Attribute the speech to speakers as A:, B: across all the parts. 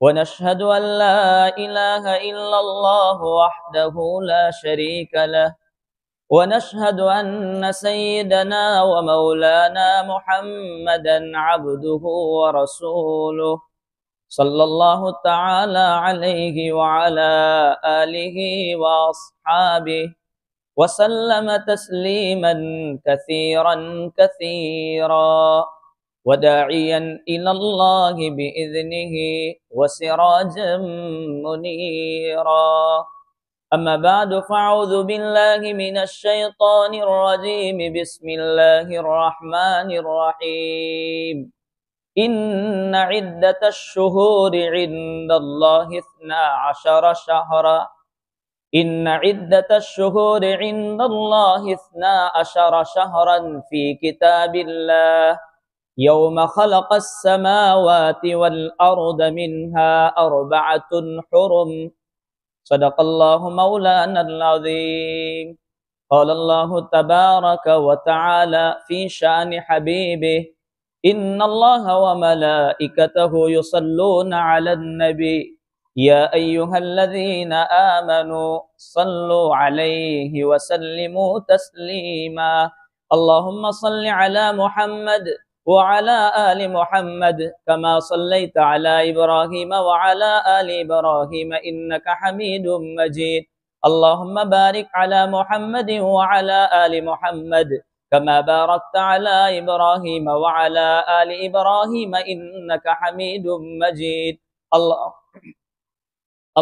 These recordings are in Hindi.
A: ونشهد أن لا إله إلا الله وحده لا شريك له ونشهد أن سيدنا ومولانا محمدا عبده ورسوله صلى الله تعالى عليه وعلى آله وأصحابه وسلم تسليما كثيرا كثيرا وداعيا إلى الله بإذنه وسراجا منيرا أما بعد فأعوذ بالله من الشيطان الرجيم بسم الله الرحمن الرحيم إن عدة الشهور عند الله اثنا عشر شهرا إن عدة الشهور عند الله اثنا عشر شهرا في كتاب الله يوم خلق السماوات والأرض منها أربعة حرم صدق الله مولانا العظيم قال الله تبارك وتعالى في شأن حبيبه إن الله وملائكته يصلون على النبي يا أيها الذين آمنوا صلوا عليه وسلموا تسليما اللهم صل على محمد وعلى آل محمد كما صليت على إبراهيم وعلى آل إبراهيم إنك حميد مجيد اللهم بارك على محمد وعلى آل محمد كما باركت على إبراهيم وعلى آل إبراهيم إنك حميد مجيد الله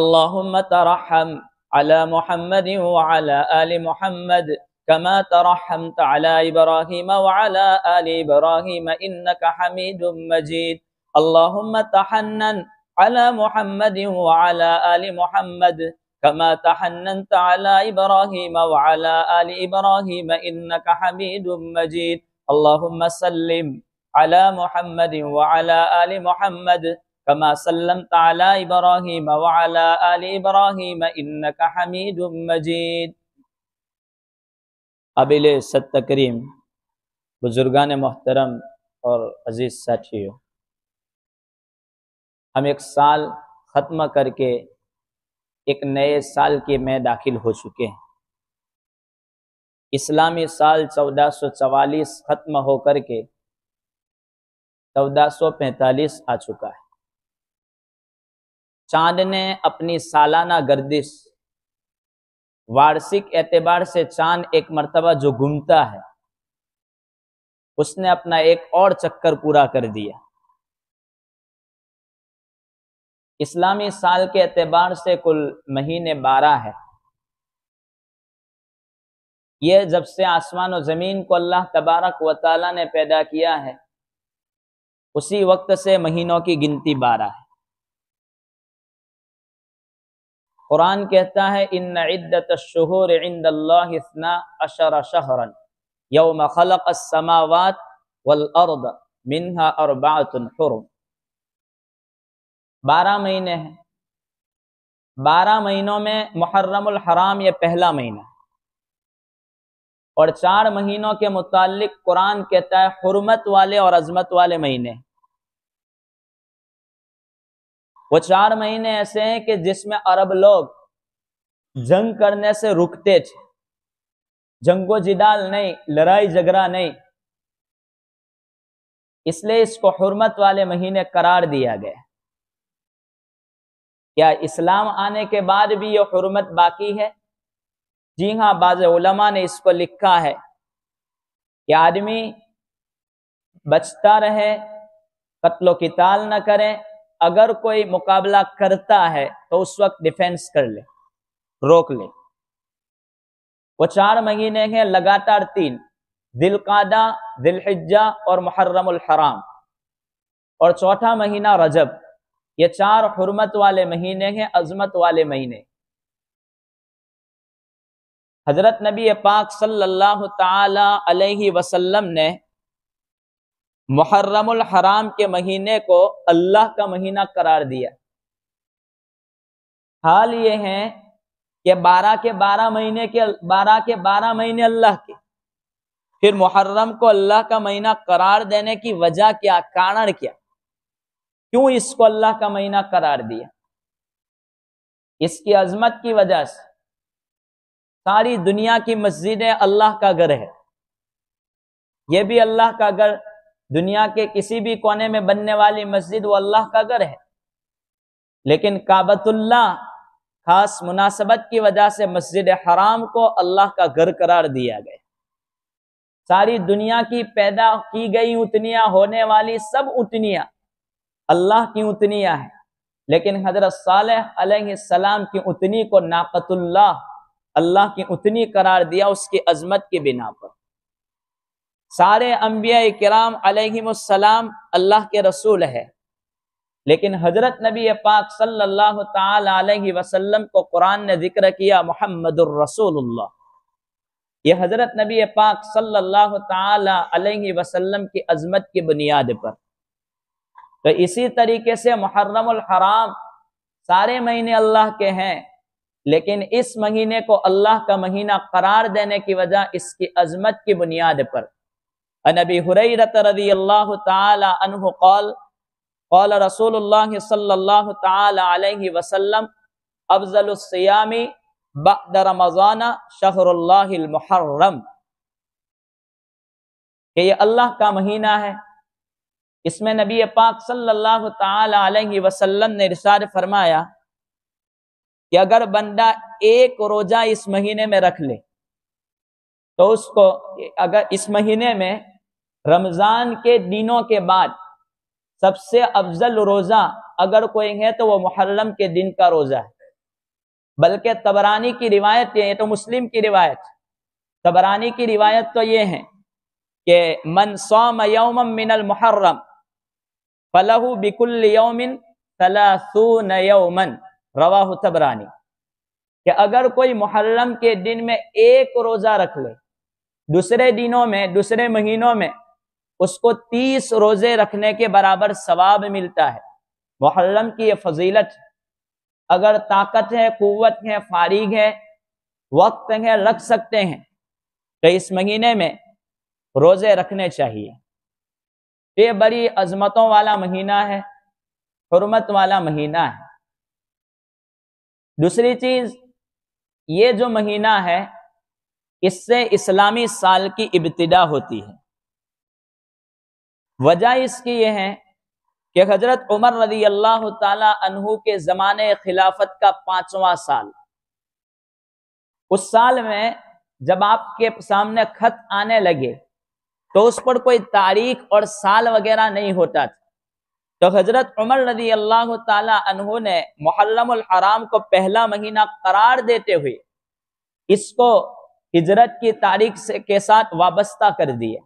A: اللهم ترحم على محمد وعلى آل محمد كما ترحمت على إبراهيم وعلى آل إبراهيم إنك حميد مجيد اللهم تحنن على محمد وعلى آل محمد كما تحننت على إبراهيم وعلى آل إبراهيم إنك حميد مجيد اللهم سلم على محمد وعلى آل محمد كما سلمت على إبراهيم وعلى آل إبراهيم إنك حميد مجيد अबिल सद तकरीम बुजुर्गान मोहतरम और अजीज़ साथियों हम एक साल ख़त्म करके एक नए साल के में दाखिल हो चुके हैं इस्लामी साल 1444 ख़त्म हो सौ 1445 आ चुका है चांद ने अपनी सालाना गर्दिश वार्षिक एतबार से चांद एक मरतबा जो घूमता है उसने अपना एक और चक्कर पूरा कर दिया इस्लामी साल के एतबार से कुल महीने बारह है यह जब से आसमान और ज़मीन को अल्लाह तबारक व ने पैदा किया है उसी वक्त से महीनों की गिनती बारह है कुरान कहता है इन इद्दत शहर इंदल्लासना अशर शहरन यौम खलक समावत वल अर्द मिनहा और बातुलहरम बारह महीने हैं बारह महीनों में मुहर्रमुल हराम ये पहला महीना और चार महीनों के मुतालिक कुरान कहता है हरमत वाले और अजमत वाले महीने हैं वो चार महीने ऐसे हैं कि जिसमें अरब लोग जंग करने से रुकते थे जंगो जिदाल नहीं लड़ाई झगड़ा नहीं इसलिए इसको हरमत वाले महीने करार दिया गया क्या इस्लाम आने के बाद भी ये हरमत बाकी है जी हाँ बाज उलमा ने इसको लिखा है कि आदमी बचता रहे कत्लो ताल न करें अगर कोई मुकाबला करता है तो उस वक्त डिफेंस कर ले रोक ले वो चार महीने हैं लगातार तीन दिलकादा दिलहिज्जा और मुहर्रमुल हराम और चौथा महीना रजब ये चार हरमत वाले महीने हैं अजमत वाले महीने हजरत नबी पाक सल्लल्लाहु अलैहि वसल्लम ने मुहर्रम हराम के महीने को अल्लाह का महीना करार दिया हाल ये है कि बारह के बारह महीने के बारह के बारह महीने अल्लाह के फिर मुहर्रम को अल्लाह का महीना करार देने की वजह क्या कारण क्या क्यों इसको अल्लाह का महीना करार दिया इसकी अजमत की वजह से सारी दुनिया की मस्जिदें अल्लाह का घर है यह भी अल्लाह का घर दुनिया के किसी भी कोने में बनने वाली मस्जिद वो अल्लाह का घर है लेकिन काबतुल्ला खास मुनासबत की वजह से मस्जिद हराम को अल्लाह का घर करार दिया गया सारी दुनिया की पैदा की गई उतनिया होने वाली सब उतनिया अल्लाह की उतनिया हैं लेकिन हजरत साल सलाम की उतनी को नाकतुल्ला अल्लाह की उतनी करार दिया उसकी अजमत की बिना पर सारे अम्बिया कराम अलैहिमुस्सलाम अल्लाह के रसूल है लेकिन हजरत नबी पाक सल्लल्लाहु अलैहि वसल्लम को कुरान ने जिक्र किया मोहम्मद रसूलुल्लाह ये हजरत नबी पाक सल्लल्लाहु अलैहि वसल्लम की अजमत की बुनियाद पर तो इसी तरीके से मुहर्रम हराम सारे महीने अल्लाह के हैं लेकिन इस महीने को अल्लाह का महीना करार देने की वजह इसकी अजमत की बुनियाद पर नबी हुरैरत रजी अल्लाह तहु कौल कौल रसूल सल्लल्लाहु अलैहि वसल्लम अफजलसयामी बाद रमज़ाना शहरुल्लाहमहर्रम कि ये अल्लाह का महीना है इसमें नबी पाक सल्लल्लाहु अलैहि वसल्लम ने रिसार फरमाया कि अगर बंदा एक रोजा इस महीने में रख ले तो उसको अगर इस महीने में रमज़ान के दिनों के बाद सबसे अफजल रोज़ा अगर कोई है तो वह मुहर्रम के दिन का रोज़ा है बल्कि तबरानी की रिवायत ये तो मुस्लिम की रिवायत तबरानी की रिवायत तो ये है कि मन सोम यौम मिनल मुहर्रम फलहु बिकुल यौमिन तलासून यौमन रवाह तबरानी कि अगर कोई मुहर्रम के दिन में एक रोज़ा रख ले दूसरे दिनों में दूसरे महीनों में उसको तीस रोजे रखने के बराबर सवाब मिलता है मुहर्रम की यह फजीलत अगर ताकत है कुत है फारिग है वक्त है रख सकते हैं तो इस महीने में रोजे रखने चाहिए ये बड़ी अजमतों वाला महीना है हरमत वाला महीना है दूसरी चीज ये जो महीना है इससे इस्लामी साल की इब्तदा होती है वजह इसकी ये है कि हजरत उमर रदी अल्लाह तहु के ज़माने खिलाफत का पांचवा साल उस साल में जब आपके सामने खत आने लगे तो उस पर कोई तारीख और साल वगैरह नहीं होता था तो हजरत उमर रदी अल्लाह तहु ने मुहर्रम हराम को पहला महीना करार देते हुए इसको हिजरत की तारीख से के साथ वाबस्ता कर दिया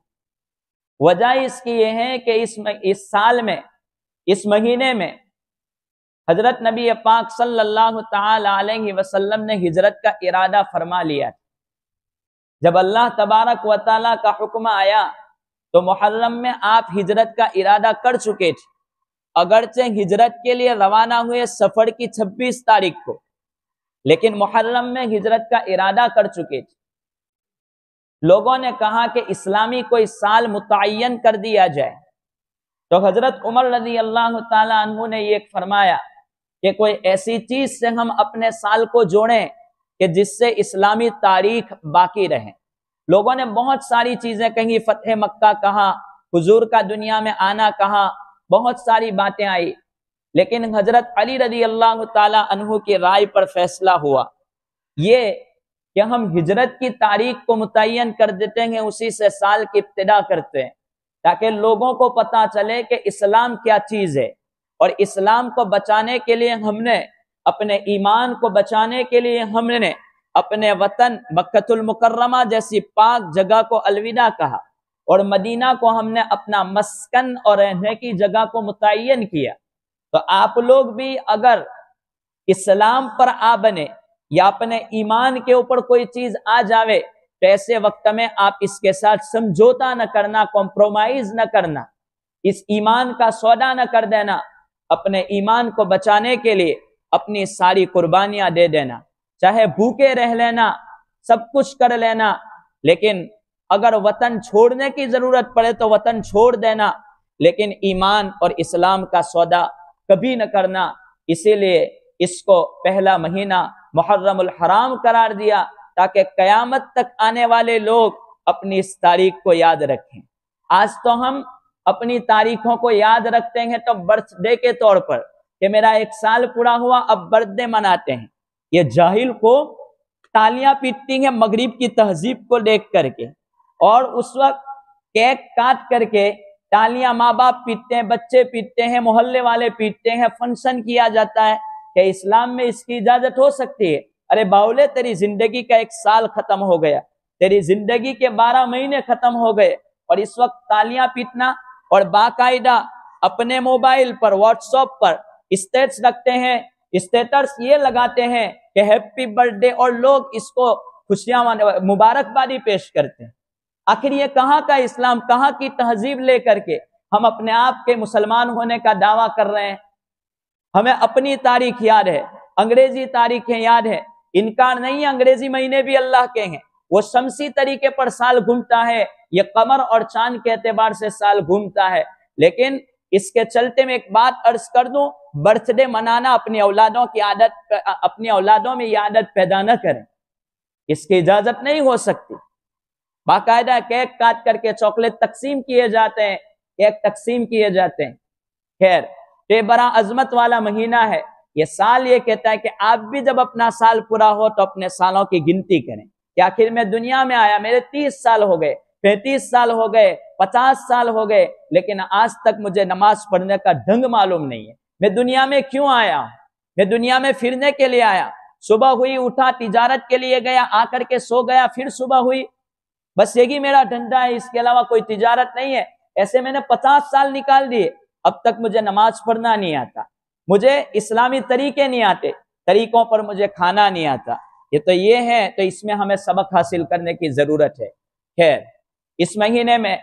A: वजह इसकी यह है कि इस इस साल में इस महीने में हजरत नबी पाक सल्लल्लाहु अलैहि वसल्लम ने हिजरत का इरादा फरमा लिया जब अल्लाह तबारक व ताली का हुक्म आया तो मुहर्रम में आप हिजरत का इरादा कर चुके थे अगरचे हिजरत के लिए रवाना हुए सफर की 26 तारीख को लेकिन मुहर्रम में हिजरत का इरादा कर चुके थे लोगों ने कहा कि इस्लामी कोई साल मुतन कर दिया जाए तो हजरत उमर रजी अल्लाह तु ने यह फरमाया कि कोई ऐसी चीज से हम अपने साल को जोड़ें कि जिससे इस्लामी तारीख बाकी रहे लोगों ने बहुत सारी चीजें कही फतेह मक्का कहा हजूर का दुनिया में आना कहा बहुत सारी बातें आई लेकिन हजरत अली रजी अल्लाह तु की राय पर फैसला हुआ ये कि हम हिजरत की तारीख को मुतन कर देते हैं उसी से साल की इब्तदा करते हैं ताकि लोगों को पता चले कि इस्लाम क्या चीज़ है और इस्लाम को बचाने के लिए हमने अपने ईमान को बचाने के लिए हमने अपने वतन मक्तुलमकरमा जैसी पाक जगह को अलविदा कहा और मदीना को हमने अपना मस्कन और रहने की जगह को मुतन किया तो आप लोग भी अगर इस्लाम पर आ बने या अपने ईमान के ऊपर कोई चीज आ जावे तो ऐसे वक्त में आप इसके साथ समझौता न करना कॉम्प्रोमाइज न करना इस ईमान का सौदा न कर देना अपने ईमान को बचाने के लिए अपनी सारी कुर्बानियां दे देना चाहे भूखे रह लेना सब कुछ कर लेना लेकिन अगर वतन छोड़ने की जरूरत पड़े तो वतन छोड़ देना लेकिन ईमान और इस्लाम का सौदा कभी न करना इसीलिए इसको पहला महीना मुहर्रमुल हराम करार दिया ताकि कयामत तक आने वाले लोग अपनी इस तारीख को याद रखें आज तो हम अपनी तारीखों को याद रखते हैं तो बर्थडे के तौर पर कि मेरा एक साल पूरा हुआ अब बर्थडे मनाते हैं ये जाहिल को तालियां पीटती हैं मगरिब की तहजीब को देख करके और उस वक्त केक काट करके तालियां माँ बाप पीटते हैं बच्चे पीटते हैं मोहल्ले वाले पीटते हैं फंक्शन किया जाता है कि इस्लाम में इसकी इजाजत हो सकती है अरे बाउले तेरी जिंदगी का एक साल खत्म हो गया तेरी जिंदगी के बारह महीने खत्म हो गए और इस वक्त तालियां पीटना और बाकायदा अपने मोबाइल पर व्हाट्सएप पर स्टेटस रखते हैं स्टेटस ये लगाते हैं कि हैप्पी बर्थडे और लोग इसको खुशियां मुबारकबादी पेश करते हैं आखिर ये कहाँ का इस्लाम कहाँ की तहजीब लेकर के हम अपने आप के मुसलमान होने का दावा कर रहे हैं हमें अपनी तारीख याद है अंग्रेजी तारीखें याद है इनकार नहीं अंग्रेजी महीने भी अल्लाह के हैं वो शमसी तरीके पर साल घूमता है ये कमर और चांद के एतबार से साल घूमता है लेकिन इसके चलते में एक बात अर्ज कर दूं बर्थडे मनाना अपनी औलादों की आदत अपनी औलादों में ये आदत पैदा न करें इसकी इजाजत नहीं हो सकती बाकायदा केक काट करके चॉकलेट तकसीम किए जाते हैं केक तकसीम किए जाते हैं खैर ये बड़ा अजमत वाला महीना है ये साल ये कहता है कि आप भी जब अपना साल पूरा हो तो अपने सालों की गिनती करें कि आखिर मैं दुनिया में आया मेरे तीस साल हो गए पैंतीस साल हो गए पचास साल हो गए लेकिन आज तक मुझे नमाज पढ़ने का ढंग मालूम नहीं है मैं दुनिया में क्यों आया मैं दुनिया में फिरने के लिए आया सुबह हुई उठा तिजारत के लिए गया आकर के सो गया फिर सुबह हुई बस यही मेरा धंधा है इसके अलावा कोई तिजारत नहीं है ऐसे मैंने पचास साल निकाल दिए अब तक मुझे नमाज पढ़ना नहीं आता मुझे इस्लामी तरीके नहीं आते तरीकों पर मुझे खाना नहीं आता ये तो ये है तो इसमें हमें सबक हासिल करने की ज़रूरत है खैर इस महीने में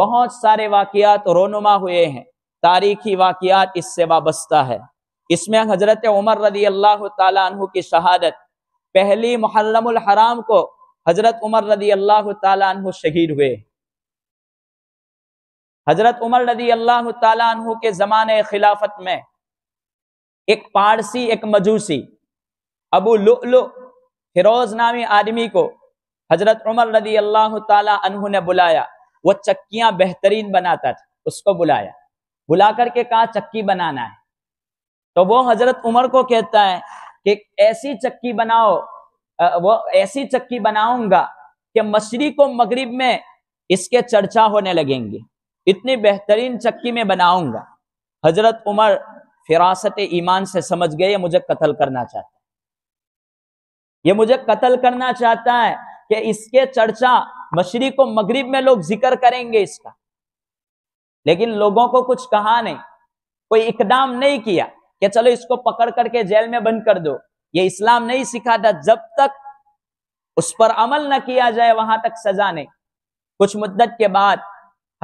A: बहुत सारे वाकियात रोनुमा हुए हैं तारीखी वाकियात इससे वाबस्ता है इसमें हजरत उमर रदी अल्लाह तु की शहादत पहली मुहर्रम हराम को हजरत उमर रदी अल्लाह तु शहीद हुए हजरत उमर रदी अल्लाह तु के ज़माने खिलाफत में एक पारसी एक मजूसी अबू लुलु फिरोज नामी आदमी को हजरत उमर रदी अल्लाह तु ने बुलाया वो चक्कियाँ बेहतरीन बनाता था उसको बुलाया बुला करके कहा चक्की बनाना है तो वो हजरत उमर को कहता है कि ऐसी चक्की बनाओ वो ऐसी चक्की बनाऊंगा कि मशरक व मगरब में इसके चर्चा होने लगेंगे इतनी बेहतरीन चक्की में बनाऊंगा हजरत उमर फिरासत ईमान से समझ गए मुझे कत्ल करना चाहता है ये मुझे कत्ल करना चाहता है कि इसके चर्चा मशरक व मगरिब में लोग जिक्र करेंगे इसका लेकिन लोगों को कुछ कहा नहीं कोई इकदाम नहीं किया कि चलो इसको पकड़ करके जेल में बंद कर दो ये इस्लाम नहीं सिखाता जब तक उस पर अमल न किया जाए वहां तक सजा नहीं कुछ मुद्दत के बाद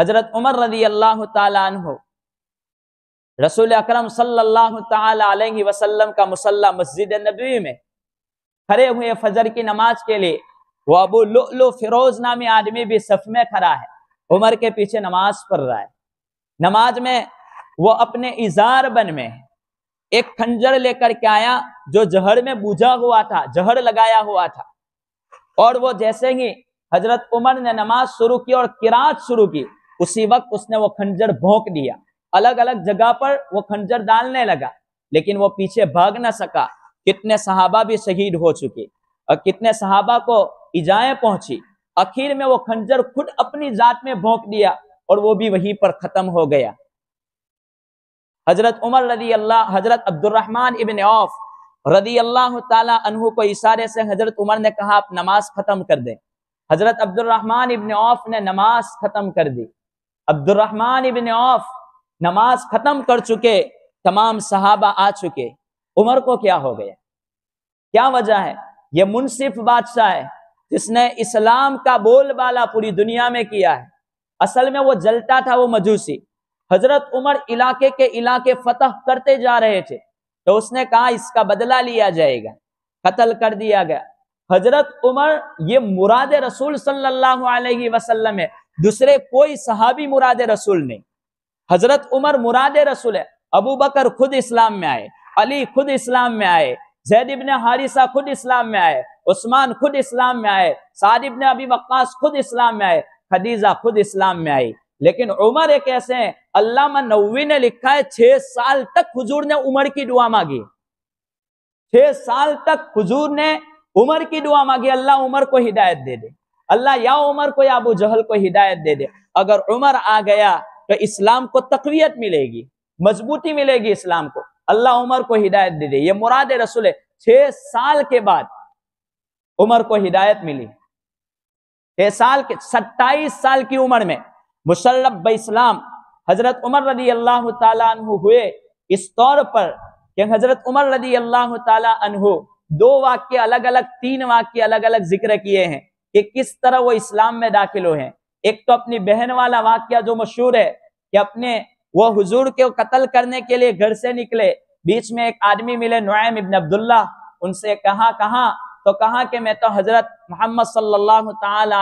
A: हजरत उमर रजी अल्लाह तु रसूल अक्रम सल्लल्लाहु अलैहि वसल्लम का मुसल्ला मस्जिद नबी में खड़े हुए फजर की नमाज के लिए वो अबू लुलु फिरोज नामी आदमी भी सफ में खड़ा है उमर के पीछे नमाज पढ़ रहा है नमाज में वो अपने इजार बन में एक खंजर लेकर के आया जो जहर में बूझा हुआ था जहर लगाया हुआ था और वो जैसे ही हजरत उमर ने नमाज शुरू की और किरात शुरू की उसी वक्त उसने वो खंजर भोंक दिया अलग अलग जगह पर वो खंजर डालने लगा लेकिन वो पीछे भाग ना सका कितने सहाबा भी शहीद हो चुके और कितने सहाबा को इजाएं पहुंची आखिर में वो खंजर खुद अपनी जात में भोंक दिया और वो भी वहीं पर खत्म हो गया हजरत उमर रदी अल्लाह हजरत अब्दुलरहमान इबन औफ रदी अल्लाह तहु को इशारे से हजरत उमर ने कहा आप नमाज खत्म कर दें हजरत अब्दुलरहमान इबन औफ ने नमाज खत्म कर दी अब्दुलरहमान इबन औफ नमाज खत्म कर चुके तमाम सहाबा आ चुके उमर को क्या हो गया क्या वजह है ये मुनसिफ बादशाह है जिसने इस्लाम का बोलबाला पूरी दुनिया में किया है असल में वो जलता था वो मजूसी हजरत उमर इलाके के इलाके फतह करते जा रहे थे तो उसने कहा इसका बदला लिया जाएगा कत्ल कर दिया गया हजरत उमर ये मुराद रसूल सल्लल्लाहु अलैहि वसल्लम है दूसरे कोई सहाबी मुराद रसूल नहीं हजरत उमर मुराद रसूल है अबू बकर खुद इस्लाम में आए अली खुद इस्लाम में आए जैद इब्न हारिसा खुद इस्लाम में आए उस्मान खुद इस्लाम में आए साद इब्न अबी वक्कास खुद इस्लाम में आए खदीजा खुद इस्लाम में आई लेकिन उमर एक ऐसे हैं अल्लामा नवी ने लिखा है छह साल तक हुजूर ने उमर की दुआ मांगी छह साल तक हुजूर ने उमर की दुआ मांगी अल्लाह उमर को हिदायत दे दे अल्लाह या उमर को या अबू जहल को हिदायत दे दे अगर उमर आ गया तो इस्लाम को तकवीत मिलेगी मजबूती मिलेगी इस्लाम को अल्लाह उमर को हिदायत दे दे ये मुराद रसूल छः छह साल के बाद उमर को हिदायत मिली छह साल के सत्ताईस साल की उम्र में मुशर्रफ इस्लाम हजरत उमर रदी अल्लाह तु हुए इस तौर पर कि हजरत उमर रदी अल्लाह तु दो वाक्य अलग अलग तीन वाक्य अलग अलग जिक्र किए हैं कि किस तरह वो इस्लाम में दाखिल हुए हैं एक तो अपनी बहन वाला वाक्य जो मशहूर है कि अपने वो हुजूर के कत्ल करने के लिए घर से निकले बीच में एक आदमी मिले नुआम इबन अब्दुल्ला उनसे कहा कहा तो कहा कि मैं तो हजरत मोहम्मद सल्लल्लाहु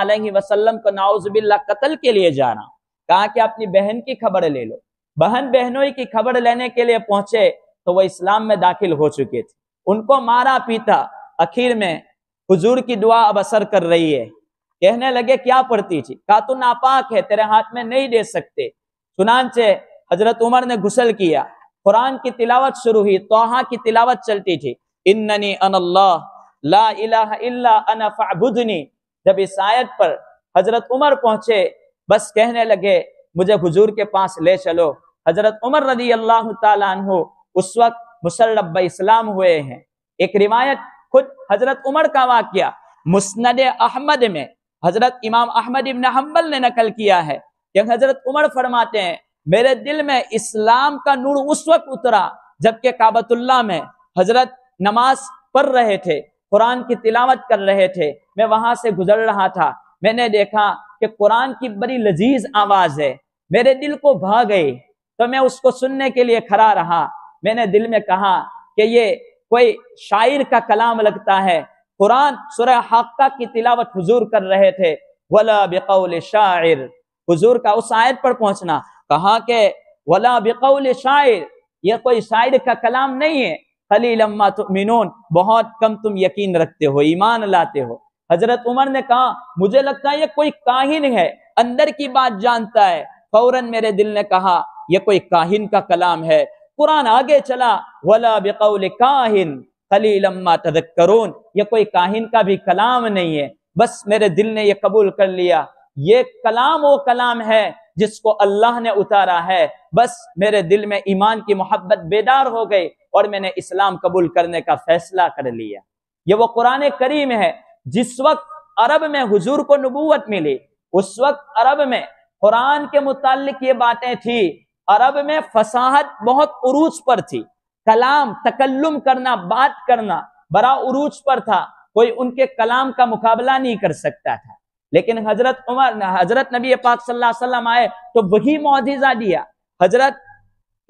A: अलैहि वसल्लम को नाउजबिल्ला कत्ल के लिए जा रहा कहा कि अपनी बहन की खबर ले लो बहन बहनोई की खबर लेने के लिए पहुंचे तो वह इस्लाम में दाखिल हो चुके थे उनको मारा पीता आखिर में हुजूर की दुआ अब असर कर रही है कहने लगे क्या पढ़ती थी कहा तू नापाक है तेरे हाथ में नहीं दे सकते सुनान हजरत उमर ने घुसल किया कुरान की तिलावत शुरू हुई तोहा की तिलावत चलती थी इन्नी अन जब इस आयत पर हजरत उमर पहुंचे बस कहने लगे मुझे हजूर के पास ले चलो हजरत उमर रदी अल्लाह तु उस वक्त मुसलब इस्लाम हुए हैं एक रिवायत खुद हजरत उमर का वाक्य मुस्ंद अहमद में हजरत इमाम अहमद इबन हम्बल ने नकल किया है कि हजरत उमर फरमाते हैं मेरे दिल में इस्लाम का नूर उस वक्त उतरा जबकि काबतुल्ला में हजरत नमाज पढ़ रहे थे कुरान की तिलावत कर रहे थे मैं वहां से गुजर रहा था मैंने देखा कि कुरान की बड़ी लजीज आवाज है मेरे दिल को भा गई तो मैं उसको सुनने के लिए खड़ा रहा मैंने दिल में कहा कि ये कोई शायर का कलाम लगता है कुरान सुरह हाक्का की तिलावत हुजूर कर रहे थे वला बेकौल शायर हुजूर का उस आयत पर पहुंचना कहा के वला बेकौल शायर यह कोई शायर का कलाम नहीं है खली लम्मा मिनून बहुत कम तुम यकीन रखते हो ईमान लाते हो हजरत उमर ने कहा मुझे लगता है ये कोई काहिन है अंदर की बात जानता है फौरन मेरे दिल ने कहा यह कोई काहिन का कलाम है कुरान आगे चला वला बेकौल काहिन खली लम्मा तदक्करून ये कोई काहिन का भी कलाम नहीं है बस मेरे दिल ने यह कबूल कर लिया ये कलाम वो कलाम है जिसको अल्लाह ने उतारा है बस मेरे दिल में ईमान की मोहब्बत बेदार हो गई और मैंने इस्लाम कबूल करने का फैसला कर लिया ये वो कुरान करीम है जिस वक्त अरब में हुजूर को नबूवत मिली उस वक्त अरब में कुरान के मुतालिक ये बातें थी अरब में फसाहत बहुत उरूज पर थी कलाम तकल्लुम करना बात करना बड़ा उरूज पर था कोई उनके कलाम का मुकाबला नहीं कर सकता था लेकिन हजरत उमर हजरत नबी पाक सल्लल्लाहु आए तो वही मुआजा दिया हजरत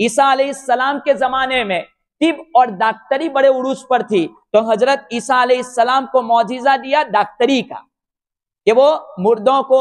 A: ईसा सलाम के जमाने में तिब और डाक्टरी बड़े उरूज पर थी तो हजरत ईसा सलाम को मुआजा दिया डाक्टरी का कि वो मुर्दों को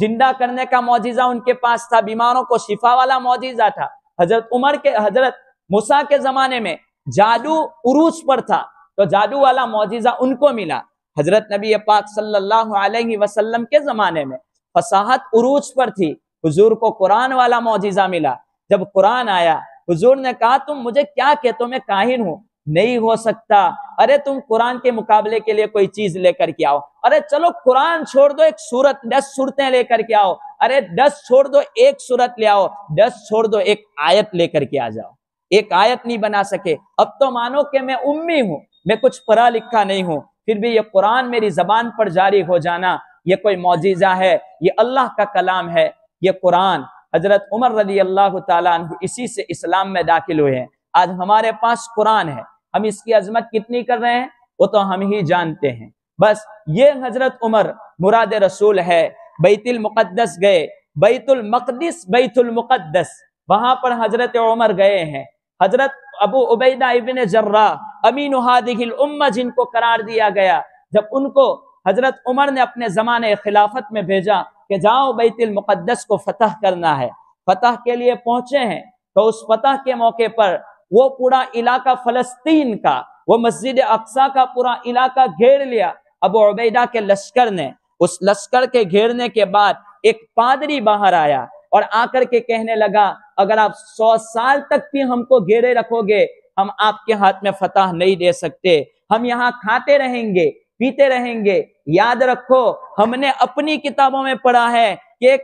A: जिंदा करने का मुआजा उनके पास था बीमारों को शिफा वाला मुआजा था हजरत उमर के हजरत मुसा के जमाने में जादू उरूज पर था तो जादू वाला मुआजा उनको मिला हजरत नबी पाक सल्लल्लाहु अलैहि वसल्लम के जमाने में फसाहत उरूज पर थी हुजूर को कुरान वाला मुआजा मिला जब कुरान आया हुजूर ने कहा तुम मुझे क्या कहते हो मैं काहिन हूँ नहीं हो सकता अरे तुम कुरान के मुकाबले के लिए कोई चीज लेकर के आओ अरे चलो कुरान छोड़ दो एक सूरत दस सूरतें लेकर के आओ अरे दस छोड़ दो एक सूरत ले आओ दस छोड़ दो एक आयत लेकर के आ जाओ एक आयत नहीं बना सके अब तो मानो कि मैं उम्मी हूं मैं कुछ पढ़ा लिखा नहीं हूं फिर भी ये कुरान मेरी जबान पर जारी हो जाना ये कोई मोजिजा है ये अल्लाह का कलाम है ये कुरान हजरत उमर रजी अल्लाह तु इसी से इस्लाम में दाखिल हुए हैं आज हमारे पास कुरान है हम इसकी अजमत कितनी कर रहे हैं वो तो हम ही जानते हैं बस ये हजरत उमर मुराद रसूल है बैतुल मुकद्दस गए बैतुल मकदस बैतुल मुकद्दस वहां पर हजरत उमर गए हैं हजरत अबू उबैदा इबिन जर्रा अमीन हादिल उम्मा जिनको करार दिया गया जब उनको हजरत उमर ने अपने ज़माने खिलाफत में भेजा कि जाओ बैतुल मुकद्दस को फतह करना है फतह के लिए पहुंचे हैं तो उस फतह के मौके पर वो पूरा इलाका फलस्तीन का वो मस्जिद अक्सा का पूरा इलाका घेर लिया अब उबैदा के लश्कर ने उस लश्कर के घेरने के बाद एक पादरी बाहर आया और आकर के कहने लगा अगर आप सौ साल तक भी हमको घेरे रखोगे हम आपके हाथ में फतह नहीं दे सकते हम यहाँ खाते रहेंगे पीते रहेंगे याद रखो हमने अपनी किताबों में पढ़ा है कि एक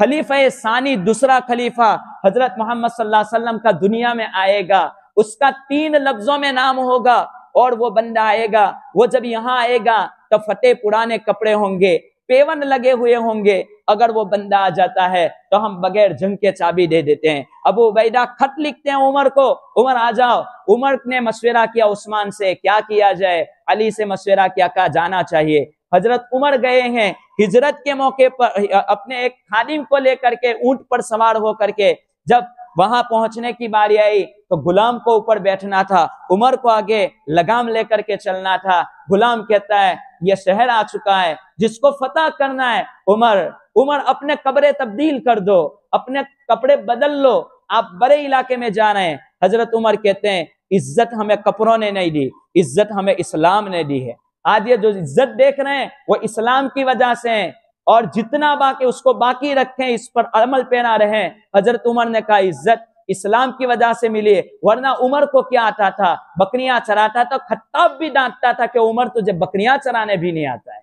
A: खलीफा सानी दूसरा खलीफा हजरत मोहम्मद वसल्लम का दुनिया में आएगा उसका तीन लफ्जों में नाम होगा और वो बंदा आएगा वो जब यहाँ आएगा तो फतेह पुराने कपड़े होंगे पेवन लगे हुए होंगे अगर वो बंदा आ जाता है तो हम बगैर जंग के चाबी दे देते हैं अबू वैदा खत लिखते हैं उमर को उमर आ जाओ उमर ने मशवरा किया उस्मान से क्या किया जाए अली से मशवरा किया कहा जाना चाहिए हजरत उमर गए हैं हिजरत के मौके पर अपने एक खादिम को लेकर के ऊंट पर सवार होकर के जब वहां पहुंचने की बारी आई तो गुलाम को ऊपर बैठना था उमर को आगे लगाम लेकर के चलना था गुलाम कहता है ये शहर आ चुका है जिसको फतेह करना है उमर उमर अपने कपड़े तब्दील कर दो अपने कपड़े बदल लो आप बड़े इलाके में जा रहे हैं हजरत उमर कहते हैं इज्जत हमें कपड़ों ने नहीं दी इज्जत हमें इस्लाम ने दी है आज ये जो इज्जत देख रहे हैं वो इस्लाम की वजह से है और जितना बाकी उसको बाकी रखें इस पर अमल पैना रहे हजरत उमर ने कहा इज्जत इस्लाम की वजह से मिली वरना उमर को क्या आता था बकरियां चराता था खत्ताब भी डांटता था कि उमर तुझे बकरियां चराने भी नहीं आता है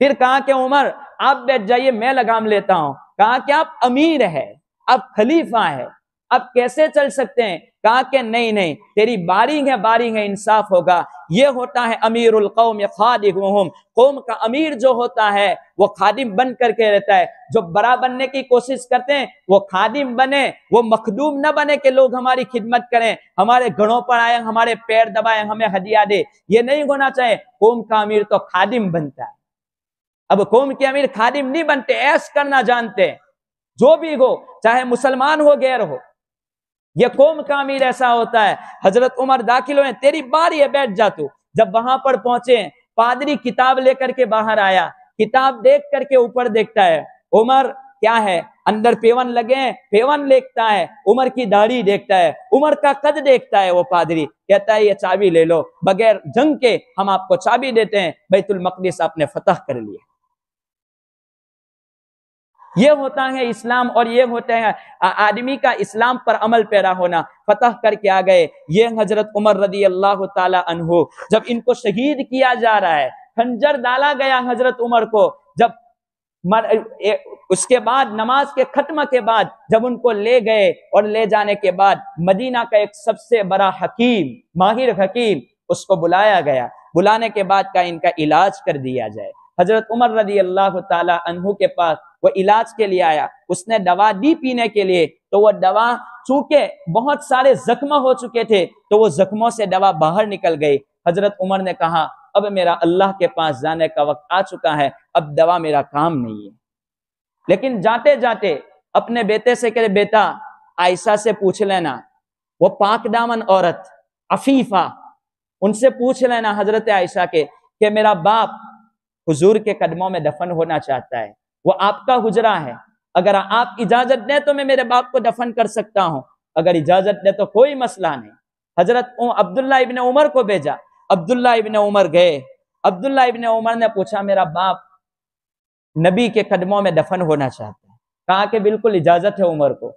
A: फिर कहा कि उमर आप बैठ जाइए मैं लगाम लेता हूं कहा कि आप अमीर है आप खलीफा है अब कैसे चल सकते हैं कहा कि नहीं नहीं तेरी बारिंग है बारिंग है इंसाफ होगा ये होता है अमीर उलकौम खादिम कौम का अमीर जो होता है वो खादिम बन करके रहता है जो बड़ा बनने की कोशिश करते हैं वो खादिम बने वो मखदूम न बने के लोग हमारी खिदमत करें हमारे घड़ों पर आए हमारे पैर दबाए हमें हदिया दे ये नहीं होना चाहे कौम का अमीर तो खादिम बनता है अब कौम के अमीर खादिम नहीं बनते ऐश करना जानते जो भी हो चाहे मुसलमान हो गैर हो ये कौम का अमीर ऐसा होता है हजरत उमर दाखिल हुए तेरी बार है बैठ जा तू जब वहां पर पहुंचे पादरी किताब लेकर के बाहर आया किताब देख करके ऊपर देखता है उमर क्या है अंदर पेवन लगे पेवन देखता है उमर की दाढ़ी देखता है उमर का कद देखता है वो पादरी कहता है ये चाबी ले लो बगैर जंग के हम आपको चाबी देते हैं बैतुल मकदस आपने फतह कर लिया ये होता है इस्लाम और ये होते हैं आदमी का इस्लाम पर अमल पैरा होना फतह करके आ गए ये हजरत उमर रदी अल्लाह तहु जब इनको शहीद किया जा रहा है खंजर डाला गया हजरत उमर को जब मर, ए, उसके बाद नमाज के खत्म के बाद जब उनको ले गए और ले जाने के बाद मदीना का एक सबसे बड़ा हकीम माहिर हकीम उसको बुलाया गया बुलाने के बाद का इनका इलाज कर दिया जाए हजरत उमर रजी अल्लाह तहु के पास वो इलाज के लिए आया उसने दवा दी पीने के लिए तो वो दवा चूके बहुत सारे जख्म हो चुके थे तो वो जख्मों से दवा बाहर निकल गई हजरत उमर ने कहा अब मेरा अल्लाह के पास जाने का वक्त आ चुका है अब दवा मेरा काम नहीं है लेकिन जाते जाते अपने बेटे से कह बेटा आयशा से पूछ लेना वो पाक दामन औरत अफीफा उनसे पूछ लेना हजरत आयशा के कि मेरा बाप हुजूर के कदमों में दफन होना चाहता है वो आपका हुजरा है अगर आप इजाजत दें तो मैं मेरे बाप को दफन कर सकता हूँ अगर इजाजत दें तो कोई मसला नहीं हजरत अब्दुल्ला इबन उमर को भेजा अब्दुल्ला इबन उमर गए अब्दुल्ला इबन उमर ने पूछा मेरा बाप नबी के कदमों में दफन होना चाहता है कहा कि बिल्कुल इजाजत है उमर को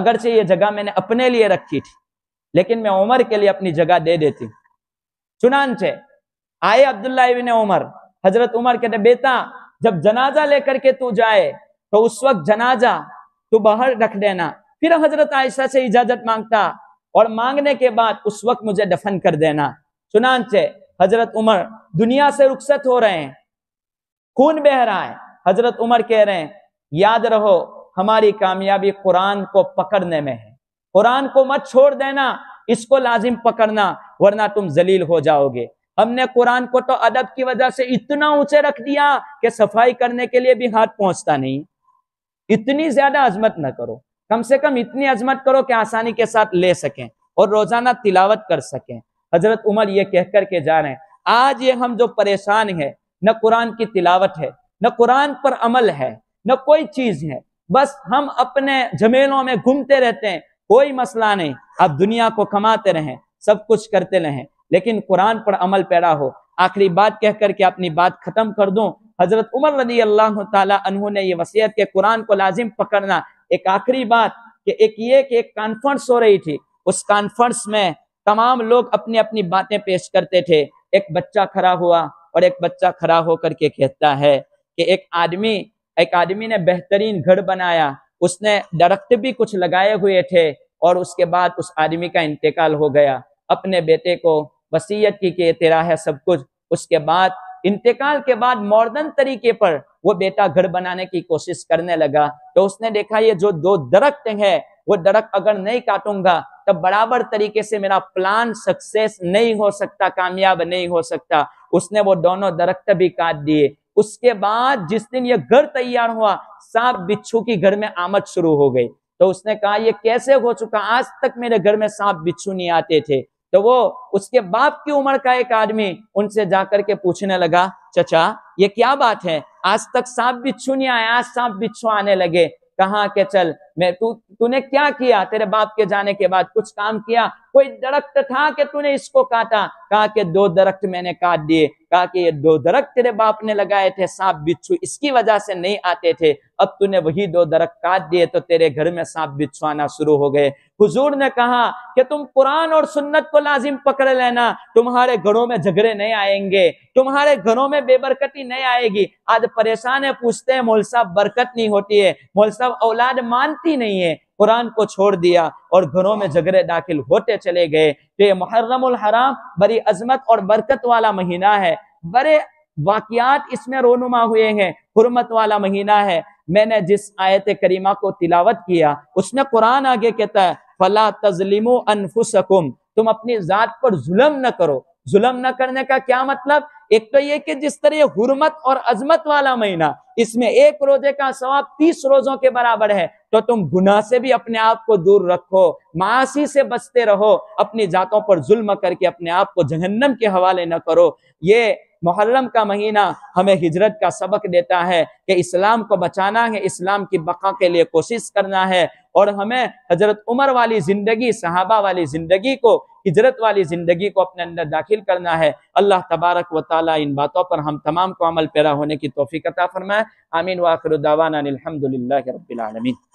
A: अगरचे ये जगह मैंने अपने लिए रखी थी लेकिन मैं उमर के लिए अपनी जगह दे देती चुनानचे आए अब्दुल्ला इबन उमर हजरत उमर कहते बेटा जब जनाजा लेकर के तू जाए तो उस वक्त जनाजा तू बाहर रख देना फिर हजरत आयशा से इजाजत मांगता और मांगने के बाद उस वक्त मुझे दफन कर देना चुनाचे हजरत उमर दुनिया से रुखसत हो रहे हैं खून बह रहा है हजरत उमर कह रहे हैं याद रहो हमारी कामयाबी कुरान को पकड़ने में है कुरान को मत छोड़ देना इसको लाजिम पकड़ना वरना तुम जलील हो जाओगे हमने कुरान को तो अदब की वजह से इतना ऊंचे रख दिया कि सफाई करने के लिए भी हाथ पहुंचता नहीं इतनी ज्यादा अजमत न करो कम से कम इतनी अजमत करो कि आसानी के साथ ले सकें और रोजाना तिलावत कर सकें हजरत उमर ये कहकर के जा रहे हैं आज ये हम जो परेशान है न कुरान की तिलावत है न कुरान पर अमल है न कोई चीज है बस हम अपने झमेलों में घूमते रहते हैं कोई मसला नहीं आप दुनिया को कमाते रहें सब कुछ करते रहें लेकिन कुरान पर अमल पैरा हो आखिरी बात कह करके अपनी बात खत्म कर दूं हजरत उमर रदी अल्लाह तहु ने यह वसीयत के कुरान को लाजिम पकड़ना एक आखिरी बात कि एक ये कि एक कॉन्फ्रेंस हो रही थी उस कॉन्फ्रेंस में तमाम लोग अपनी अपनी बातें पेश करते थे एक बच्चा खड़ा हुआ और एक बच्चा खड़ा होकर के कहता है कि एक आदमी एक आदमी ने बेहतरीन घर बनाया उसने दरख्त भी कुछ लगाए हुए थे और उसके बाद उस आदमी का इंतकाल हो गया अपने बेटे को वसीयत की कि तेरा है सब कुछ उसके बाद इंतकाल के बाद मॉडर्न तरीके पर वो बेटा घर बनाने की कोशिश करने लगा तो उसने देखा ये जो दो दरख्त है वो दरख्त अगर नहीं काटूंगा तब बराबर तरीके से मेरा प्लान सक्सेस नहीं हो सकता कामयाब नहीं हो सकता उसने वो दोनों दरख्त भी काट दिए उसके बाद जिस दिन ये घर तैयार हुआ सांप बिच्छू की घर में आमद शुरू हो गई तो उसने कहा ये कैसे हो चुका आज तक मेरे घर में सांप बिच्छू नहीं आते थे तो वो उसके बाप की उम्र का एक आदमी उनसे जाकर के पूछने लगा चचा ये क्या बात है आज तक सांप बिच्छू नहीं आया आज सांप बिच्छू आने लगे कहा के चल मैं तू तूने क्या किया तेरे बाप के जाने के बाद कुछ काम किया कोई दरख्त था कि तूने इसको काटा कहा कि दो दरख्त मैंने काट दिए कहा कि ये दो दरख्त तेरे बाप ने लगाए थे सांप बिच्छू इसकी वजह से नहीं आते थे अब तूने वही दो दरख्त काट दिए तो तेरे घर में सांप बिच्छू आना शुरू हो गए हुजूर ने कहा कि तुम कुरान और सुन्नत को लाजिम पकड़ लेना तुम्हारे घरों में झगड़े नहीं आएंगे तुम्हारे घरों में बेबरकती नहीं आएगी आज परेशान है पूछते हैं मोल साहब बरकत नहीं होती है मोल साहब औलाद मानते आती नहीं है कुरान को छोड़ दिया और घरों में झगड़े दाखिल होते चले गए तो ये मुहर्रमुल हराम बड़ी अजमत और बरकत वाला महीना है बड़े वाकियात इसमें रोनुमा हुए हैं हरमत वाला महीना है मैंने जिस आयत करीमा को तिलावत किया उसमें कुरान आगे कहता है फला तजलिमो अनफुसकुम तुम अपनी जात पर जुलम न करो जुलम न करने का क्या मतलब एक तो ये कि जिस तरह हुरमत और अजमत वाला महीना इसमें एक रोजे का सवाब तीस रोजों के बराबर है तो तुम गुना से भी अपने आप को दूर रखो मासी से बचते रहो अपनी जातों पर जुल्म करके अपने आप को जहन्नम के हवाले न करो ये मुहर्रम का महीना हमें हिजरत का सबक देता है कि इस्लाम को बचाना है इस्लाम की बका के लिए कोशिश करना है और हमें हजरत उमर वाली ज़िंदगी सहाबा वाली ज़िंदगी को हिजरत वाली ज़िंदगी को अपने अंदर दाखिल करना है अल्लाह तबारक व ताली इन बातों पर हम तमाम को अमल पैरा होने की तोफ़ी कता फ़रमाए आमीन वाखिर दावाना अलहमदिल्ला